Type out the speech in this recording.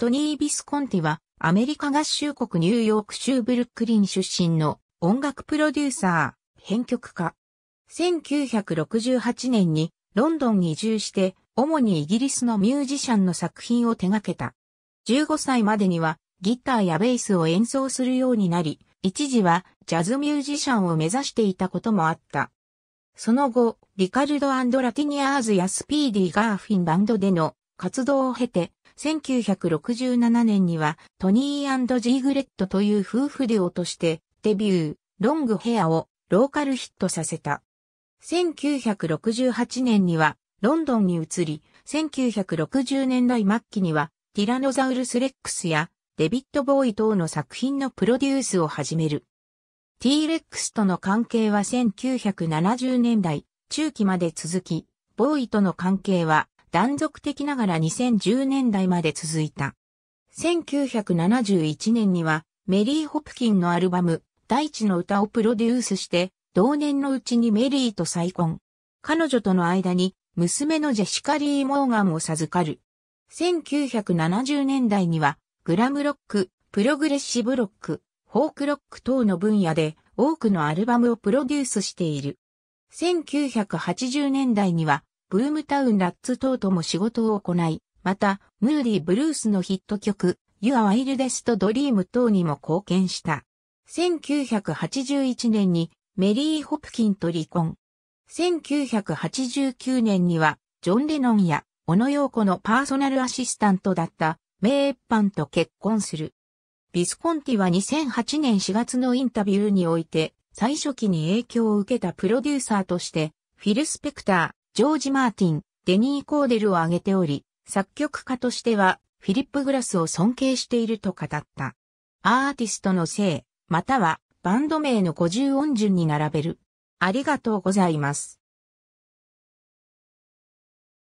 トニー・ビスコンティは、アメリカ合衆国ニューヨーク州ブルックリン出身の音楽プロデューサー、編曲家。1968年にロンドンに移住して、主にイギリスのミュージシャンの作品を手掛けた。15歳までにはギターやベースを演奏するようになり、一時はジャズミュージシャンを目指していたこともあった。その後、リカルド・アンドラティニアーズやスピーディガーフィンバンドでの活動を経て、1967年にはトニージーグレットという夫婦デュオとしてデビュー、ロングヘアをローカルヒットさせた。1968年にはロンドンに移り、1960年代末期にはティラノザウルスレックスやデビットボーイ等の作品のプロデュースを始める。T レックスとの関係は1970年代中期まで続き、ボーイとの関係は断続的ながら2010年代まで続いた。1971年にはメリー・ホプキンのアルバム、大地の歌をプロデュースして、同年のうちにメリーと再婚。彼女との間に娘のジェシカ・リー・モーガンを授かる。1970年代にはグラムロック、プログレッシブロック、フォークロック等の分野で多くのアルバムをプロデュースしている。1980年代にはブームタウンラッツ等とも仕事を行い、また、ムーディ・ブルースのヒット曲、You Are Wildest Dream 等にも貢献した。1981年にメリー・ホプキンと離婚。1989年には、ジョン・レノンや小野洋子のパーソナルアシスタントだったメイ・エッパンと結婚する。ビスコンティは2008年4月のインタビューにおいて、最初期に影響を受けたプロデューサーとして、フィル・スペクタジョージ・マーティン、デニー・コーデルを挙げており、作曲家としてはフィリップ・グラスを尊敬していると語った。アーティストの姓、またはバンド名の50音順に並べる。ありがとうございます。